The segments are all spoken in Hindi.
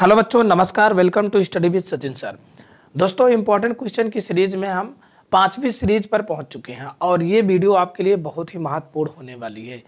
हेलो बच्चों नमस्कार welcome to study with Sachin sir दोस्तों इंपॉर्टेंट क्वेश्चन की सीरीज में हम पांचवी सीरीज पर पहुंच चुके हैं और ये वीडियो आपके लिए बहुत ही महत्वपूर्ण होने वाली है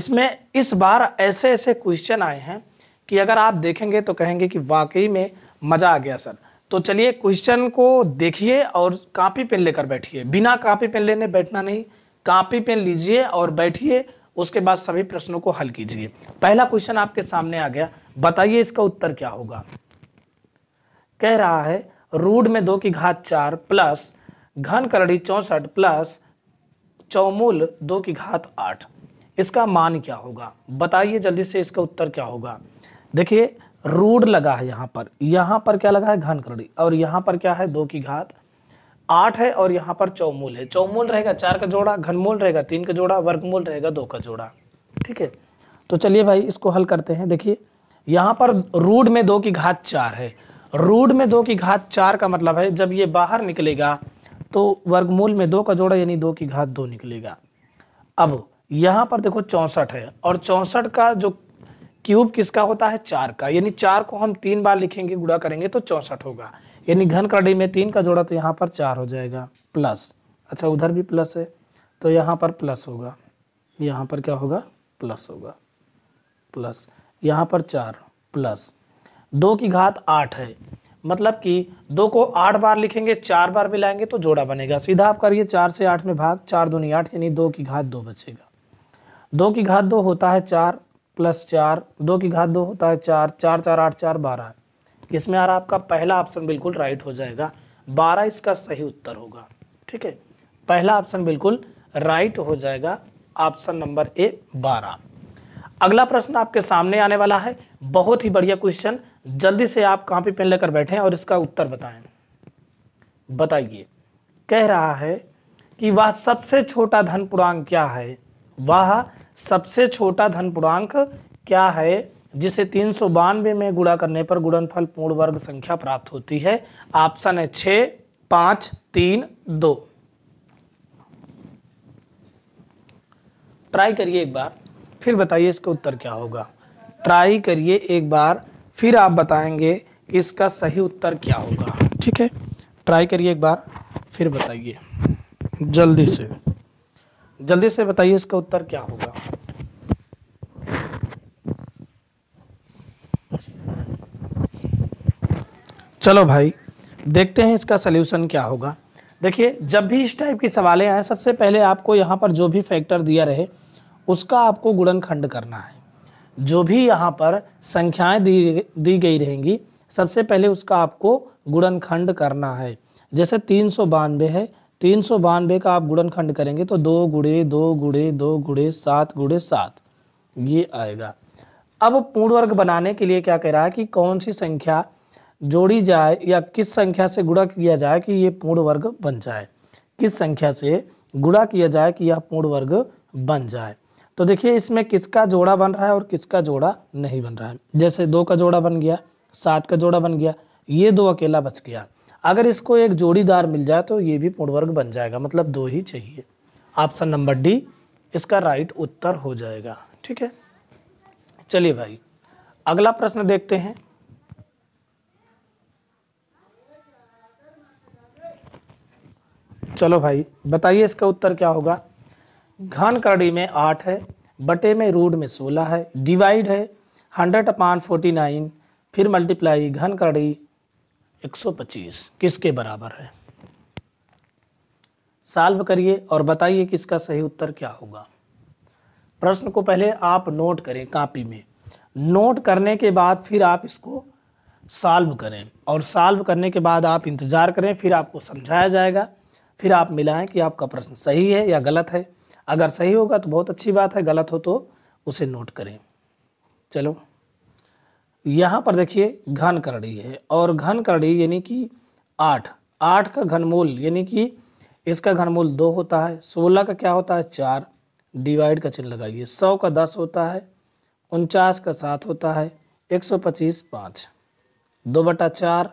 इसमें इस बार ऐसे ऐसे क्वेश्चन आए हैं कि अगर आप देखेंगे तो कहेंगे कि वाकई में मज़ा आ गया सर तो चलिए क्वेश्चन को देखिए और कापी पेन लेकर बैठिए बिना कापी पेन लेने बैठना नहीं कापी पेन लीजिए और बैठिए उसके बाद सभी प्रश्नों को हल कीजिए पहला क्वेश्चन आपके सामने आ गया बताइए इसका उत्तर क्या होगा कह रहा है रूड में दो की घात चार प्लस घन करड़ी चौसठ प्लस चौमूल दो की घात आठ इसका मान क्या होगा बताइए जल्दी से इसका उत्तर क्या होगा देखिए रूड लगा है यहाँ पर यहाँ पर क्या लगा है घन करड़ी और यहाँ पर क्या है दो की घात आठ है और यहाँ पर चौमूल है चौमूल रहेगा चार का जोड़ा घनमूल रहेगा तीन का जोड़ा वर्गमूल रहेगा दो का जोड़ा ठीक है तो चलिए भाई इसको हल करते हैं देखिए यहाँ पर रूढ़ में दो की घात चार है रूढ़ में दो की घात चार का मतलब है जब ये बाहर निकलेगा तो वर्गमूल में दो का जोड़ा यानी दो की घात दो निकलेगा अब यहाँ पर देखो चौंसठ है और चौंसठ का जो क्यूब किसका होता है चार का यानी चार को हम तीन बार लिखेंगे गुड़ा करेंगे तो चौंसठ होगा यानी घन का डी में तीन का जोड़ा तो यहाँ पर चार हो जाएगा प्लस अच्छा उधर भी प्लस है तो यहाँ पर प्लस होगा यहाँ पर क्या होगा प्लस होगा प्लस यहाँ पर चार प्लस दो की घात आठ है मतलब कि दो को आठ बार लिखेंगे चार बार मिलाएंगे तो जोड़ा बनेगा सीधा आप करिए चार से आठ में भाग चार दूनी आठ यानी दो की घात दो बचेगा दो की घात दो होता है चार प्लस चार दो की घात दो होता है चार चार चार आठ चार बारह इसमें यार आपका पहला ऑप्शन बिल्कुल राइट हो जाएगा बारह इसका सही उत्तर होगा ठीक है पहला ऑप्शन बिल्कुल राइट हो जाएगा ऑप्शन नंबर ए बारह अगला प्रश्न आपके सामने आने वाला है बहुत ही बढ़िया क्वेश्चन जल्दी से आप कहाँ पे पेन लेकर बैठे और इसका उत्तर बताएं बताइए कह रहा है कि वह सबसे छोटा धन पूर्णांक क्या है वह सबसे छोटा धन पूर्णांक क्या है जिसे तीन सौ बानवे में गुणा करने पर गुणनफल पूर्ण वर्ग संख्या प्राप्त होती है ऑप्शन है छ पाँच तीन दो ट्राई करिए एक बार फिर बताइए इसका उत्तर क्या होगा ट्राई करिए एक बार फिर आप बताएंगे कि इसका सही उत्तर क्या होगा ठीक है ट्राई करिए एक बार फिर बताइए जल्दी से जल्दी से बताइए इसका उत्तर क्या होगा चलो भाई देखते हैं इसका सोल्यूशन क्या होगा देखिए जब भी इस टाइप की सवालें आए सबसे पहले आपको यहाँ पर जो भी फैक्टर दिया रहे उसका आपको गुणनखंड करना है जो भी यहाँ पर संख्याएं दी दी गई रहेंगी सबसे पहले उसका आपको गुणनखंड करना है जैसे तीन सौ बानवे है तीन सौ बानवे का आप गुणनखंड करेंगे तो दो गुड़े दो गुड़े दो गुड़े सात गुड़े सात ये आएगा अब पूर्ण वर्ग बनाने के लिए क्या कह रहा है कि कौन सी संख्या जोड़ी जाए या किस संख्या से गुणा किया जाए कि ये पूर्ण वर्ग बन जाए किस संख्या से गुणा किया जाए कि यह पूर्ण वर्ग बन जाए तो देखिए इसमें किसका जोड़ा बन रहा है और किसका जोड़ा नहीं बन रहा है जैसे दो का जोड़ा बन गया सात का जोड़ा बन गया ये दो अकेला बच गया अगर इसको एक जोड़ीदार मिल जाए तो ये भी पूर्ण वर्ग बन जाएगा मतलब दो ही चाहिए ऑप्शन नंबर डी इसका राइट उत्तर हो जाएगा ठीक है चलिए भाई अगला प्रश्न देखते हैं चलो भाई बताइए इसका उत्तर क्या होगा घन करड़ी में आठ है बटे में रूड में सोलह है डिवाइड है हंड्रेड अपान फोर्टी नाइन फिर मल्टीप्लाई घन करड़ी एक सौ पच्चीस किसके बराबर है साल्व करिए और बताइए कि इसका सही उत्तर क्या होगा प्रश्न को पहले आप नोट करें कापी में नोट करने के बाद फिर आप इसको सॉल्व करें और सॉल्व करने के बाद आप इंतज़ार करें फिर आपको समझाया जाएगा फिर आप मिलाएं कि आपका प्रश्न सही है या गलत है अगर सही होगा तो बहुत अच्छी बात है गलत हो तो उसे नोट करें चलो यहाँ पर देखिए घन करड़ी है और घन करड़ी यानी कि आठ आठ का घनमूल यानी कि इसका घनमूल दो होता है सोलह का क्या होता है चार डिवाइड का चिन्ह लगाइए सौ का दस होता है उनचास का सात होता है एक सौ पच्चीस पाँच दो बटा चार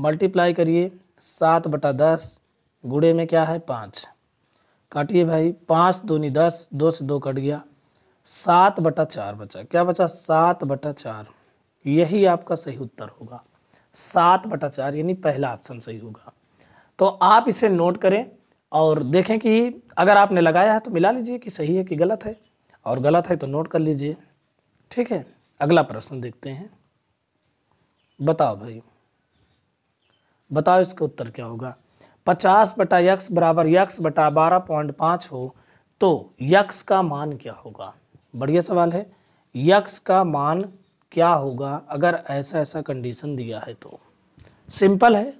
मल्टीप्लाई करिए सात बटा दस गुड़े में क्या है पाँच काटिए भाई पाँच दूनी दस दो से दो कट गया सात बटा चार बचा क्या बचा सात बटा चार यही आपका सही उत्तर होगा सात बटा चार यानी पहला ऑप्शन सही होगा तो आप इसे नोट करें और देखें कि अगर आपने लगाया है तो मिला लीजिए कि सही है कि गलत है और गलत है तो नोट कर लीजिए ठीक है अगला प्रश्न देखते हैं बताओ भाई बताओ इसका उत्तर क्या होगा पचास बटा यक्स बराबर यक्स बटा बारह पॉइंट पाँच हो तो यक्स का मान क्या होगा बढ़िया सवाल है यक्स का मान क्या होगा अगर ऐसा ऐसा कंडीशन दिया है तो सिंपल है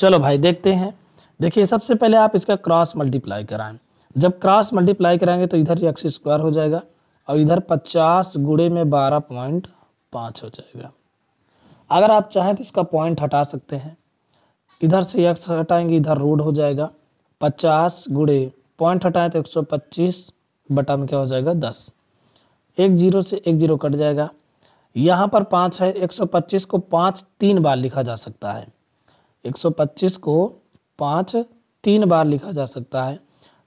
चलो भाई देखते हैं देखिए सबसे पहले आप इसका क्रॉस मल्टीप्लाई कराएं जब क्रॉस मल्टीप्लाई कराएंगे तो इधर यक्स स्क्वायर हो जाएगा और इधर पचास गुड़े में बारह पॉइंट पाँच हो जाएगा अगर आप चाहें तो इसका पॉइंट हटा सकते हैं इधर से एक हटाएंगे इधर रूड हो जाएगा पचास गुड़े पॉइंट हटाएं तो एक सौ पच्चीस बटा में क्या हो जाएगा दस एक जीरो से एक जीरो कट जाएगा यहाँ पर पाँच है एक सौ पच्चीस को पाँच तीन बार लिखा जा सकता है एक सौ पच्चीस को पाँच तीन बार लिखा जा सकता है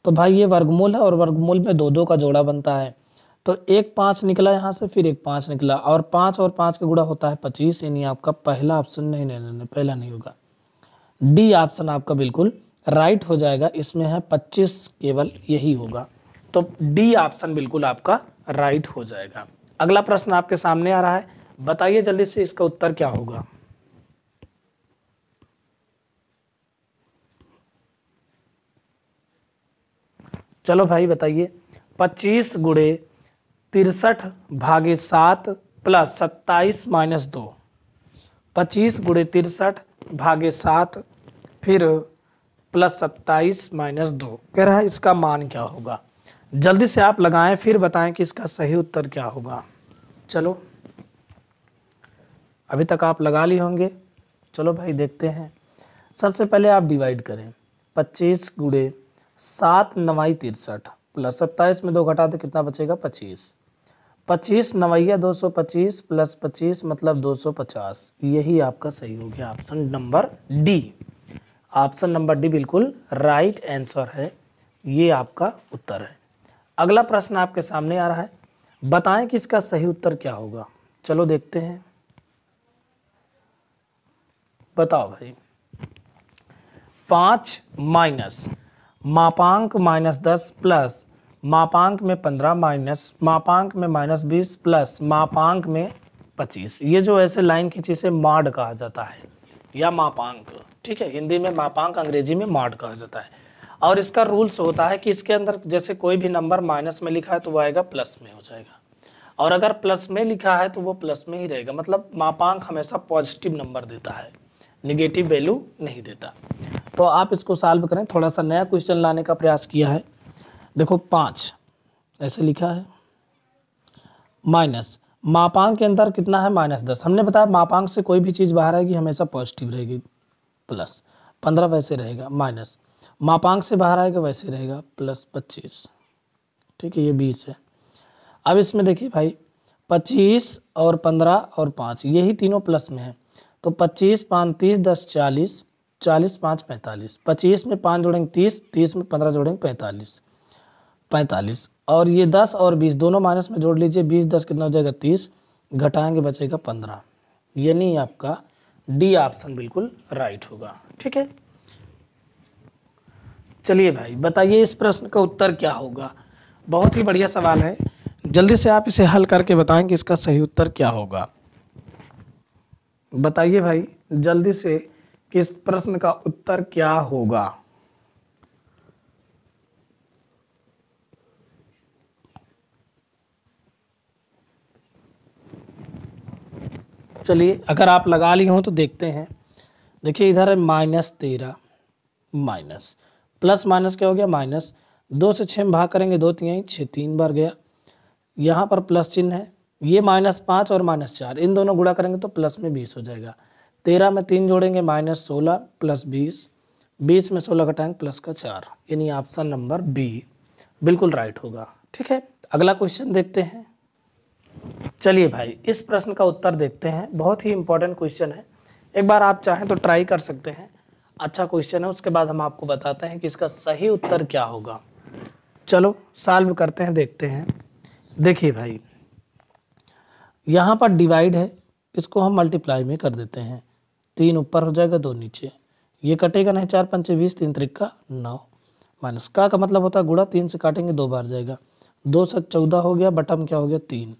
तो भाई ये वर्गमूल है और वर्गमूल में दो दो का जोड़ा बनता है तो एक पाँच निकला यहाँ से फिर एक पाँच निकला और पाँच और पाँच का गुड़ा होता है पच्चीस यानी आपका पहला ऑप्शन नहीं नहीं नहीं पहला नहीं होगा डी ऑप्शन आपका बिल्कुल राइट हो जाएगा इसमें है पच्चीस केवल यही होगा तो डी ऑप्शन बिल्कुल आपका राइट हो जाएगा अगला प्रश्न आपके सामने आ रहा है बताइए जल्दी से इसका उत्तर क्या होगा चलो भाई बताइए पच्चीस गुड़े तिरसठ भागे सात प्लस सत्ताईस माइनस दो पच्चीस गुड़े तिरसठ भागे सात फिर प्लस सत्ताईस माइनस दो कह रहा है इसका मान क्या होगा जल्दी से आप लगाएं फिर बताएं कि इसका सही उत्तर क्या होगा चलो अभी तक आप लगा लिए होंगे चलो भाई देखते हैं सबसे पहले आप डिवाइड करें पच्चीस गुड़े सात नवाई तिरसठ प्लस सत्ताईस में दो घटा तो कितना बचेगा पच्चीस पच्चीस नवैया दो सौ पच्चीस प्लस पच्चीस मतलब दो सौ पचास यही आपका सही हो गया option number D option number D बिल्कुल राइट आंसर है ये आपका उत्तर है अगला प्रश्न आपके सामने आ रहा है बताएं कि इसका सही उत्तर क्या होगा चलो देखते हैं बताओ भाई पाँच माइनस मापांक माइनस दस प्लस मापांक में पंद्रह माइनस मापांक में माइनस बीस प्लस मापांक में पच्चीस ये जो ऐसे लाइन खींची से माड कहा जाता है या मापांक ठीक है हिंदी में मापांक अंग्रेजी में माड कहा जाता है और इसका रूल्स होता है कि इसके अंदर जैसे कोई भी नंबर माइनस में लिखा है तो वो आएगा प्लस में हो जाएगा और अगर प्लस में लिखा है तो वो प्लस में ही रहेगा मतलब मापांक हमेशा पॉजिटिव नंबर देता है निगेटिव वैल्यू नहीं देता तो आप इसको सॉल्व करें थोड़ा सा नया क्वेश्चन लाने का प्रयास किया है देखो पाँच ऐसे लिखा है माइनस मापांक के अंदर कितना है माइनस दस हमने बताया मापांक से कोई भी चीज़ बाहर आएगी हमेशा पॉजिटिव रहेगी प्लस पंद्रह वैसे रहेगा माइनस मापांक से बाहर आएगा वैसे रहेगा प्लस पच्चीस ठीक है ये बीस है अब इसमें देखिए भाई पच्चीस और पंद्रह और पाँच यही तीनों प्लस में है तो पच्चीस पैंतीस दस चालीस चालीस पाँच पैंतालीस पच्चीस में पाँच जोड़ेंगे तीस तीस में पंद्रह जोड़ेंगे पैंतालीस पैंतालीस और ये दस और बीस दोनों माइनस में जोड़ लीजिए बीस दस कितना हो जाएगा तीस घटाएंगे बचेगा पंद्रह यानी आपका डी ऑप्शन बिल्कुल राइट होगा ठीक है चलिए भाई बताइए इस प्रश्न का उत्तर क्या होगा बहुत ही बढ़िया सवाल है जल्दी से आप इसे हल करके बताएं कि इसका सही उत्तर क्या होगा बताइए भाई जल्दी से किस इस प्रश्न का उत्तर क्या होगा चलिए अगर आप लगा ली हो तो देखते हैं देखिए इधर है माइनस तेरह माइनस प्लस माइनस क्या हो गया माइनस दो से छः में भाग करेंगे दो तीन छः तीन बार गया यहाँ पर प्लस चिन्ह है ये माइनस पाँच और माइनस चार इन दोनों गुड़ा करेंगे तो प्लस में बीस हो जाएगा तेरह में तीन जोड़ेंगे माइनस सोलह प्लस बीस बीस में सोलह घटाएंगे प्लस का चार यानी ऑप्शन नंबर बी बिल्कुल राइट होगा ठीक है अगला क्वेश्चन देखते हैं चलिए भाई इस प्रश्न का उत्तर देखते हैं बहुत ही इंपॉर्टेंट क्वेश्चन है एक बार आप चाहें तो ट्राई कर सकते हैं अच्छा क्वेश्चन है उसके बाद हम आपको बताते हैं कि इसका सही उत्तर क्या होगा चलो सॉल्व करते हैं देखते हैं देखिए भाई यहाँ पर डिवाइड है इसको हम मल्टीप्लाई में कर देते हैं तीन ऊपर हो जाएगा दो नीचे ये कटेगा नहीं चार पंचे बीस तीन त्रिक्का नौ माइनस का का मतलब होता है गुड़ा तीन से काटेंगे दो बार जाएगा दो सौ चौदह हो गया बटम क्या हो गया तीन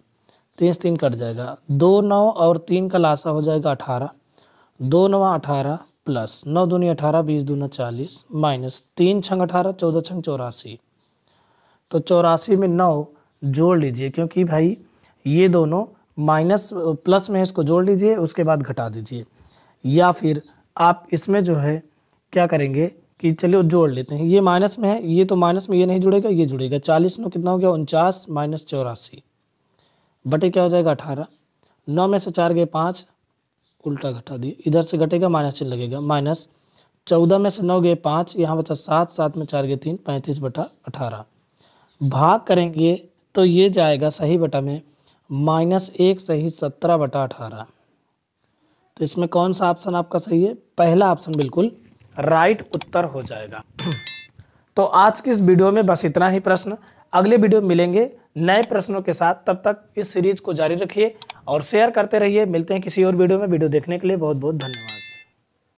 तीन तो से तीन कट जाएगा दो नौ और तीन का लाशा हो जाएगा अठारह दो नवा अठारह प्लस नौ दूनी अठारह बीस दूना चालीस माइनस तीन छंग अठारह चौदह छंग चौरासी तो चौरासी में नौ जोड़ लीजिए क्योंकि भाई ये दोनों माइनस प्लस में इसको जोड़ लीजिए उसके बाद घटा दीजिए या फिर आप इसमें जो है क्या करेंगे कि चलिए जोड़ लेते हैं ये माइनस में है ये तो माइनस में ये नहीं जुड़ेगा ये जुड़ेगा चालीस नौ कितना हो गया उनचास माइनस चौरासी बटे क्या हो जाएगा अठारह नौ में से चार गए पाँच उल्टा घटा दिए इधर से घटेगा माइनस चिन्ह लगेगा माइनस चौदह में से नौ गए पाँच यहाँ बचा सात सात में चार गए तीन पैंतीस बटा अठारह भाग करेंगे तो ये जाएगा सही बटा में माइनस एक सही सत्रह बटा अठारह तो इसमें कौन सा ऑप्शन आपका सही है पहला ऑप्शन बिल्कुल राइट उत्तर हो जाएगा तो आज की इस वीडियो में बस इतना ही प्रश्न अगले वीडियो में मिलेंगे नए प्रश्नों के साथ तब तक इस सीरीज को जारी रखिए और शेयर करते रहिए मिलते हैं किसी और वीडियो में वीडियो देखने के लिए बहुत बहुत धन्यवाद